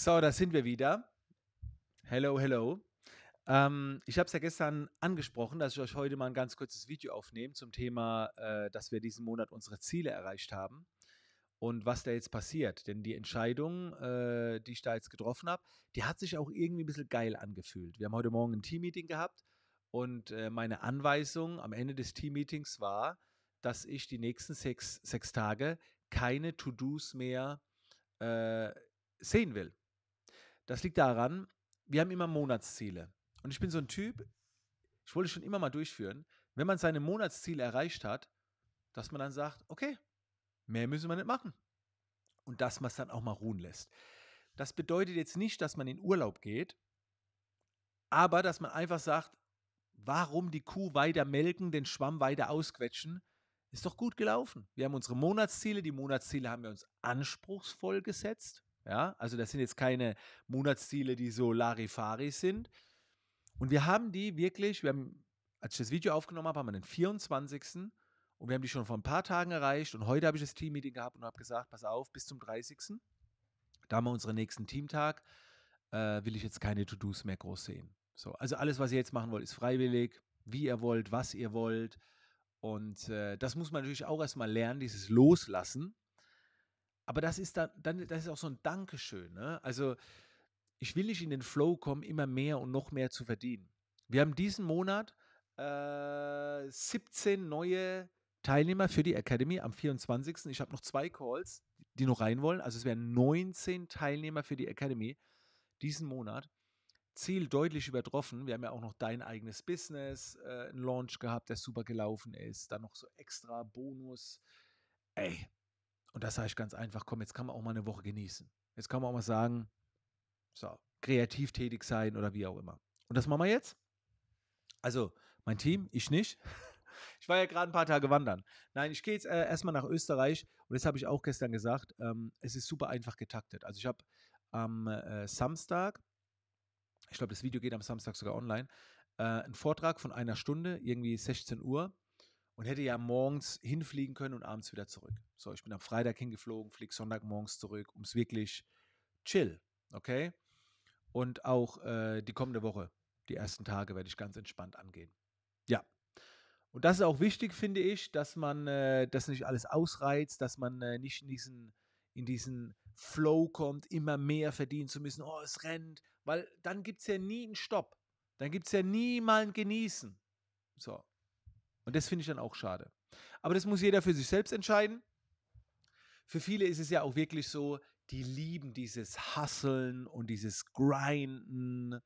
So, da sind wir wieder. Hello, hello. Ähm, ich habe es ja gestern angesprochen, dass ich euch heute mal ein ganz kurzes Video aufnehme zum Thema, äh, dass wir diesen Monat unsere Ziele erreicht haben und was da jetzt passiert. Denn die Entscheidung, äh, die ich da jetzt getroffen habe, die hat sich auch irgendwie ein bisschen geil angefühlt. Wir haben heute Morgen ein Teammeeting gehabt und äh, meine Anweisung am Ende des Teammeetings war, dass ich die nächsten sechs, sechs Tage keine To-Dos mehr äh, sehen will. Das liegt daran, wir haben immer Monatsziele. Und ich bin so ein Typ, ich wollte schon immer mal durchführen, wenn man seine Monatsziele erreicht hat, dass man dann sagt, okay, mehr müssen wir nicht machen. Und dass man es dann auch mal ruhen lässt. Das bedeutet jetzt nicht, dass man in Urlaub geht, aber dass man einfach sagt, warum die Kuh weiter melken, den Schwamm weiter ausquetschen, ist doch gut gelaufen. Wir haben unsere Monatsziele, die Monatsziele haben wir uns anspruchsvoll gesetzt. Ja, also das sind jetzt keine Monatsziele, die so Larifari sind. Und wir haben die wirklich, wir haben, als ich das Video aufgenommen habe, haben wir den 24. Und wir haben die schon vor ein paar Tagen erreicht. Und heute habe ich das Team-Meeting gehabt und habe gesagt, pass auf, bis zum 30. Da haben wir unseren nächsten Teamtag. Äh, will ich jetzt keine To-Dos mehr groß sehen. So, also alles, was ihr jetzt machen wollt, ist freiwillig, wie ihr wollt, was ihr wollt. Und äh, das muss man natürlich auch erstmal lernen, dieses Loslassen. Aber das ist dann, dann, das ist auch so ein Dankeschön. Ne? Also ich will nicht in den Flow kommen, immer mehr und noch mehr zu verdienen. Wir haben diesen Monat äh, 17 neue Teilnehmer für die Academy am 24. Ich habe noch zwei Calls, die noch rein wollen. Also es wären 19 Teilnehmer für die Academy diesen Monat. Ziel deutlich übertroffen. Wir haben ja auch noch dein eigenes Business, äh, einen Launch gehabt, der super gelaufen ist. Dann noch so extra Bonus. Ey, und das sage ich ganz einfach, komm, jetzt kann man auch mal eine Woche genießen. Jetzt kann man auch mal sagen, so, kreativ tätig sein oder wie auch immer. Und das machen wir jetzt. Also, mein Team, ich nicht. Ich war ja gerade ein paar Tage wandern. Nein, ich gehe jetzt äh, erstmal nach Österreich und das habe ich auch gestern gesagt. Ähm, es ist super einfach getaktet. Also ich habe am äh, Samstag, ich glaube, das Video geht am Samstag sogar online, äh, einen Vortrag von einer Stunde, irgendwie 16 Uhr und hätte ja morgens hinfliegen können und abends wieder zurück. So, ich bin am Freitag hingeflogen, flieg Sonntagmorgens zurück, um es wirklich chill, okay? Und auch äh, die kommende Woche, die ersten Tage, werde ich ganz entspannt angehen. Ja. Und das ist auch wichtig, finde ich, dass man äh, das nicht alles ausreizt, dass man äh, nicht in diesen, in diesen Flow kommt, immer mehr verdienen zu müssen. Oh, es rennt. Weil dann gibt es ja nie einen Stopp. Dann gibt es ja nie mal ein Genießen. So, und das finde ich dann auch schade. Aber das muss jeder für sich selbst entscheiden. Für viele ist es ja auch wirklich so, die lieben dieses Hasseln und dieses Grinden.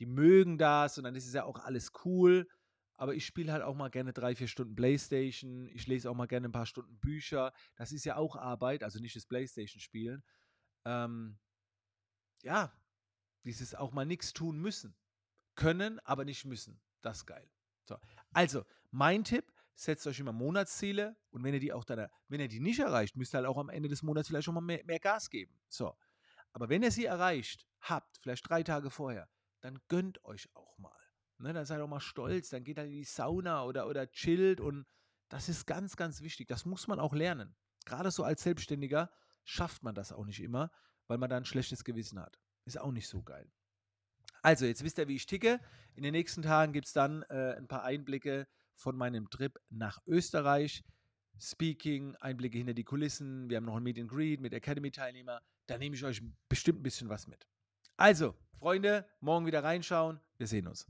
Die mögen das und dann ist es ja auch alles cool. Aber ich spiele halt auch mal gerne drei, vier Stunden Playstation. Ich lese auch mal gerne ein paar Stunden Bücher. Das ist ja auch Arbeit, also nicht das Playstation-Spielen. Ähm, ja, dieses auch mal nichts tun müssen. Können, aber nicht müssen. Das ist geil. So. Also, mein Tipp, setzt euch immer Monatsziele und wenn ihr die auch dann, wenn ihr die nicht erreicht, müsst ihr halt auch am Ende des Monats vielleicht schon mal mehr, mehr Gas geben. So. Aber wenn ihr sie erreicht habt, vielleicht drei Tage vorher, dann gönnt euch auch mal. Ne, dann seid auch mal stolz, dann geht halt in die Sauna oder, oder chillt und das ist ganz, ganz wichtig. Das muss man auch lernen. Gerade so als Selbstständiger schafft man das auch nicht immer, weil man da ein schlechtes Gewissen hat. Ist auch nicht so geil. Also, jetzt wisst ihr, wie ich ticke. In den nächsten Tagen gibt es dann äh, ein paar Einblicke von meinem Trip nach Österreich. Speaking, Einblicke hinter die Kulissen. Wir haben noch ein Meet and Greet mit Academy-Teilnehmer. Da nehme ich euch bestimmt ein bisschen was mit. Also, Freunde, morgen wieder reinschauen. Wir sehen uns.